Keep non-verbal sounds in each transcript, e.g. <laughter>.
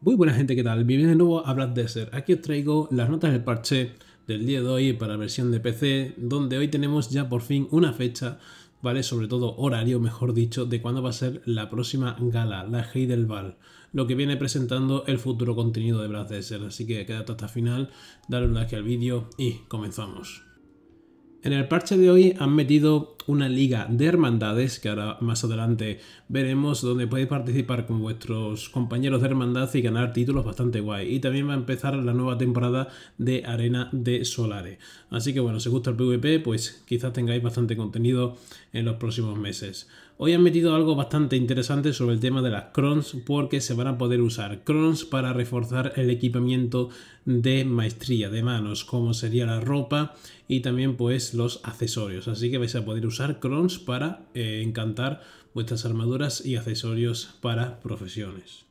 Muy buena gente, ¿qué tal? Bienvenidos de nuevo a Black Desert. Aquí os traigo las notas del parche del día de hoy para versión de PC, donde hoy tenemos ya por fin una fecha, ¿vale? Sobre todo horario, mejor dicho, de cuándo va a ser la próxima gala, la Heidelval, lo que viene presentando el futuro contenido de Black Desert. Así que quédate hasta el final, dale un like al vídeo y comenzamos. En el parche de hoy han metido una liga de hermandades, que ahora más adelante veremos, donde podéis participar con vuestros compañeros de hermandad y ganar títulos bastante guay. Y también va a empezar la nueva temporada de Arena de Solare. Así que bueno, si os gusta el PvP, pues quizás tengáis bastante contenido en los próximos meses. Hoy han metido algo bastante interesante sobre el tema de las crons porque se van a poder usar crons para reforzar el equipamiento de maestría de manos como sería la ropa y también pues los accesorios. Así que vais a poder usar crons para eh, encantar vuestras armaduras y accesorios para profesiones.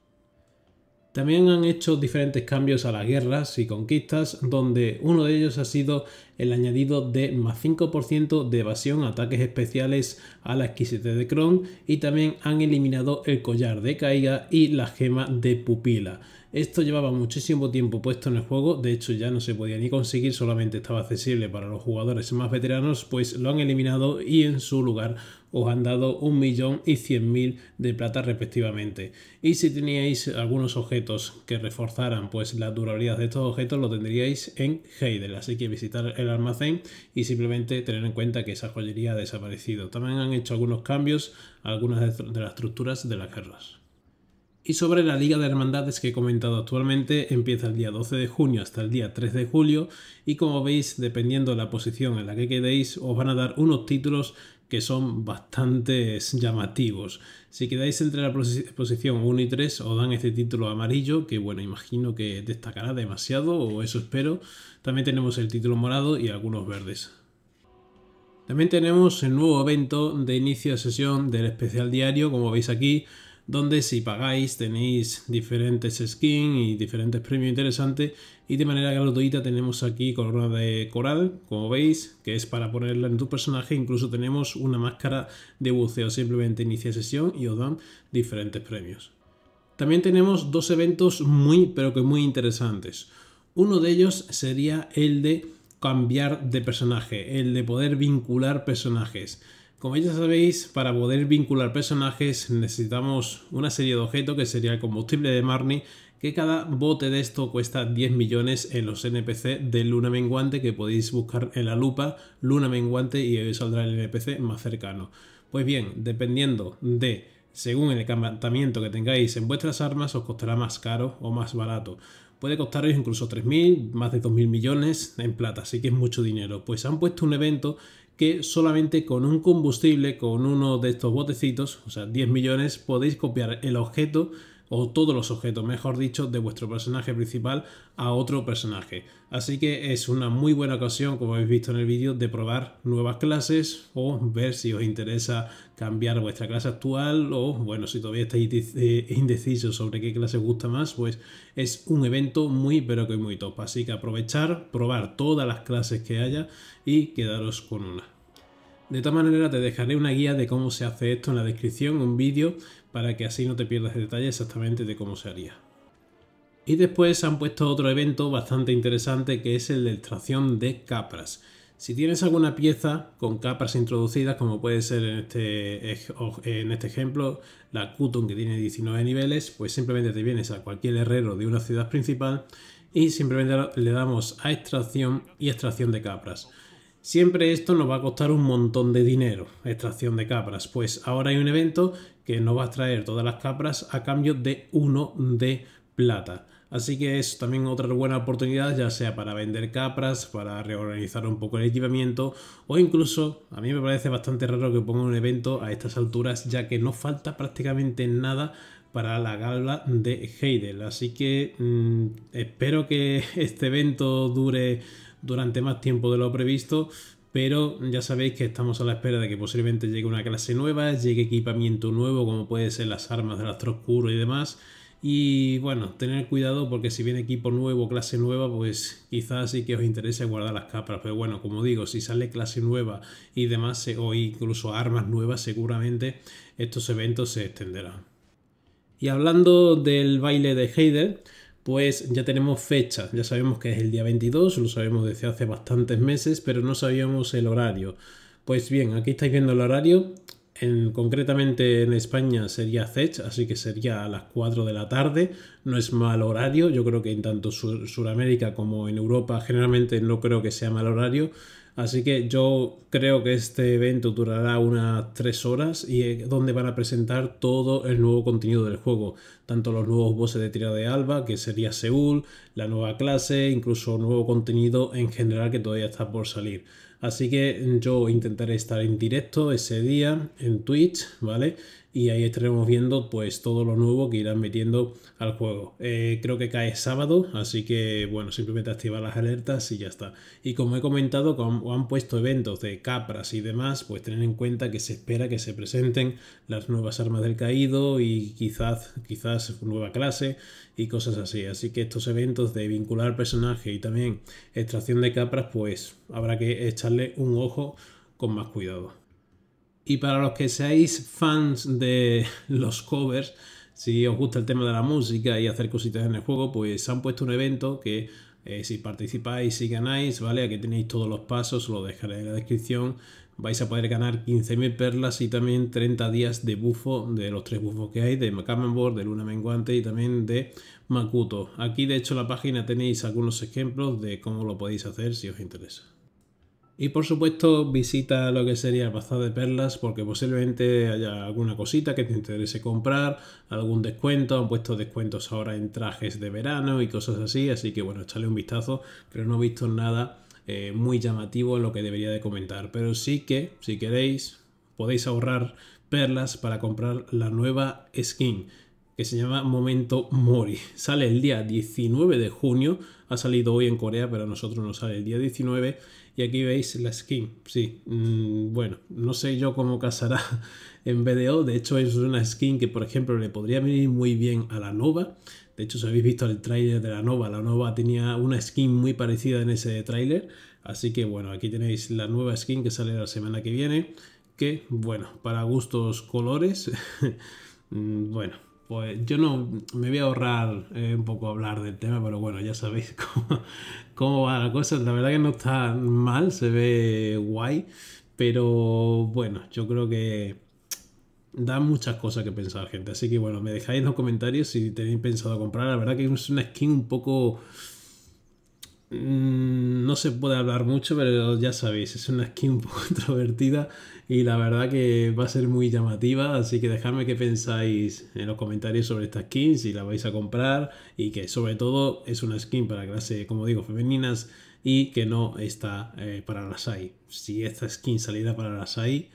También han hecho diferentes cambios a las guerras y conquistas, donde uno de ellos ha sido el añadido de más 5% de evasión, a ataques especiales a la exquisitez de Kron y también han eliminado el collar de caiga y la gema de pupila. Esto llevaba muchísimo tiempo puesto en el juego, de hecho ya no se podía ni conseguir, solamente estaba accesible para los jugadores más veteranos, pues lo han eliminado y en su lugar os han dado un millón y cien mil de plata respectivamente. Y si teníais algunos objetos que reforzaran pues la durabilidad de estos objetos, lo tendríais en Heidel. Así que visitar el almacén y simplemente tener en cuenta que esa joyería ha desaparecido. También han hecho algunos cambios, algunas de las estructuras de las guerras y sobre la Liga de Hermandades que he comentado actualmente empieza el día 12 de junio hasta el día 3 de julio y como veis dependiendo de la posición en la que quedéis os van a dar unos títulos que son bastante llamativos. Si quedáis entre la posición 1 y 3 os dan este título amarillo que bueno imagino que destacará demasiado o eso espero. También tenemos el título morado y algunos verdes. También tenemos el nuevo evento de inicio de sesión del especial diario como veis aquí donde si pagáis tenéis diferentes skins y diferentes premios interesantes y de manera gratuita tenemos aquí corona de coral, como veis, que es para ponerla en tu personaje, incluso tenemos una máscara de buceo, simplemente inicia sesión y os dan diferentes premios. También tenemos dos eventos muy pero que muy interesantes. Uno de ellos sería el de cambiar de personaje, el de poder vincular personajes. Como ya sabéis, para poder vincular personajes necesitamos una serie de objetos que sería el combustible de Marnie, que cada bote de esto cuesta 10 millones en los NPC de Luna Menguante que podéis buscar en la lupa Luna Menguante y ahí saldrá el NPC más cercano. Pues bien, dependiendo de según el encantamiento que tengáis en vuestras armas, os costará más caro o más barato. Puede costaros incluso 3.000, más de 2.000 millones en plata, así que es mucho dinero. Pues han puesto un evento que solamente con un combustible, con uno de estos botecitos, o sea, 10 millones, podéis copiar el objeto o todos los objetos, mejor dicho, de vuestro personaje principal a otro personaje. Así que es una muy buena ocasión, como habéis visto en el vídeo, de probar nuevas clases o ver si os interesa cambiar vuestra clase actual o, bueno, si todavía estáis eh, indecisos sobre qué clase os gusta más, pues es un evento muy, pero que muy top. Así que aprovechar, probar todas las clases que haya y quedaros con una. De todas maneras te dejaré una guía de cómo se hace esto en la descripción, un vídeo para que así no te pierdas el detalle exactamente de cómo se haría. Y después han puesto otro evento bastante interesante que es el de extracción de capras. Si tienes alguna pieza con capras introducidas, como puede ser en este, en este ejemplo, la Cuton que tiene 19 niveles, pues simplemente te vienes a cualquier herrero de una ciudad principal y simplemente le damos a extracción y extracción de capras. Siempre esto nos va a costar un montón de dinero, extracción de capras, pues ahora hay un evento que nos va a extraer todas las capras a cambio de uno de plata. Así que es también otra buena oportunidad, ya sea para vender capras, para reorganizar un poco el equipamiento, o incluso a mí me parece bastante raro que pongan un evento a estas alturas, ya que no falta prácticamente nada para la gala de Heidel. Así que mm, espero que <laughs> este evento dure durante más tiempo de lo previsto, pero ya sabéis que estamos a la espera de que posiblemente llegue una clase nueva, llegue equipamiento nuevo como puede ser las armas del astro oscuro y demás. Y bueno, tener cuidado porque si viene equipo nuevo, clase nueva, pues quizás sí que os interese guardar las capas. Pero bueno, como digo, si sale clase nueva y demás, o incluso armas nuevas, seguramente estos eventos se extenderán. Y hablando del baile de Heider, pues ya tenemos fecha, ya sabemos que es el día 22, lo sabemos desde hace bastantes meses, pero no sabíamos el horario. Pues bien, aquí estáis viendo el horario, en, concretamente en España sería CECH, así que sería a las 4 de la tarde. No es mal horario, yo creo que en tanto Sudamérica como en Europa generalmente no creo que sea mal horario. Así que yo creo que este evento durará unas 3 horas y es donde van a presentar todo el nuevo contenido del juego, tanto los nuevos bosses de tira de alba, que sería Seúl, la nueva clase, incluso nuevo contenido en general que todavía está por salir. Así que yo intentaré estar en directo ese día en Twitch, ¿vale? y ahí estaremos viendo pues todo lo nuevo que irán metiendo al juego. Eh, creo que cae sábado, así que bueno, simplemente activar las alertas y ya está. Y como he comentado, como han puesto eventos de capras y demás, pues tener en cuenta que se espera que se presenten las nuevas armas del caído y quizás, quizás nueva clase y cosas así. Así que estos eventos de vincular personaje y también extracción de capras, pues habrá que echarle un ojo con más cuidado. Y para los que seáis fans de <laughs> los covers, si os gusta el tema de la música y hacer cositas en el juego, pues han puesto un evento que eh, si participáis y ganáis, ¿vale? Aquí tenéis todos los pasos, lo dejaré en la descripción. Vais a poder ganar 15.000 perlas y también 30 días de bufo, de los tres bufos que hay, de Camembert, de Luna Menguante y también de Makuto. Aquí de hecho en la página tenéis algunos ejemplos de cómo lo podéis hacer si os interesa. Y por supuesto visita lo que sería el Bazar de Perlas porque posiblemente haya alguna cosita que te interese comprar, algún descuento, han puesto descuentos ahora en trajes de verano y cosas así, así que bueno, échale un vistazo, pero no he visto nada eh, muy llamativo en lo que debería de comentar, pero sí que si queréis podéis ahorrar perlas para comprar la nueva skin que se llama Momento Mori. <laughs> Sale el día 19 de junio, ha salido hoy en Corea, pero a nosotros nos sale el día 19 y aquí veis la skin. Sí, mm, bueno, no sé yo cómo casará <laughs> en BDO. De hecho, es una skin que, por ejemplo, le podría venir muy bien a la Nova. De hecho, si habéis visto el tráiler de la Nova, la Nova tenía una skin muy parecida en ese tráiler. Así que bueno, aquí tenéis la nueva skin que sale la semana que viene. Que bueno, para gustos colores. <laughs> Mm, bueno, pues yo no me voy a ahorrar eh, un poco hablar del tema, pero bueno, ya sabéis <laughs> cómo, cómo, va la cosa. La verdad que no está mal, se ve guay, pero bueno, yo creo que da muchas cosas que pensar, gente. Así que bueno, me dejáis en los comentarios si tenéis pensado comprar. La verdad que es una skin un poco Mm, no se puede hablar mucho, pero ya sabéis, es una skin <laughs> un poco introvertida y la verdad que va a ser muy llamativa, así que dejadme qué pensáis en los comentarios sobre esta skin, si la vais a comprar y que sobre todo es una skin para clase, como digo, femeninas y que no está eh, para las AI. Si esta skin saliera para las AI,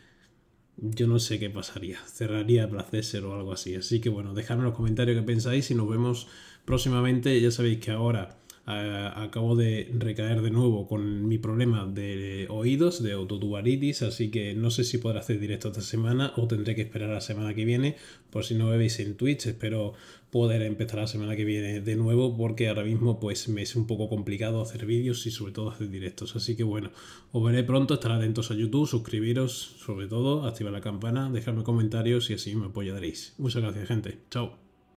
yo no sé qué pasaría, cerraría placer o algo así. Así que bueno, dejadme en los comentarios qué pensáis y nos vemos próximamente, ya sabéis que ahora acabo de recaer de nuevo con mi problema de oídos, de autotubaritis, así que no sé si podré hacer directo esta semana o tendré que esperar a la semana que viene. Por si no me veis en Twitch, espero poder empezar la semana que viene de nuevo porque ahora mismo pues me es un poco complicado hacer vídeos y sobre todo hacer directos. Así que bueno, os veré pronto, estar atentos a YouTube, suscribiros sobre todo, activar la campana, dejarme comentarios y así me apoyaréis. Muchas gracias gente, chao.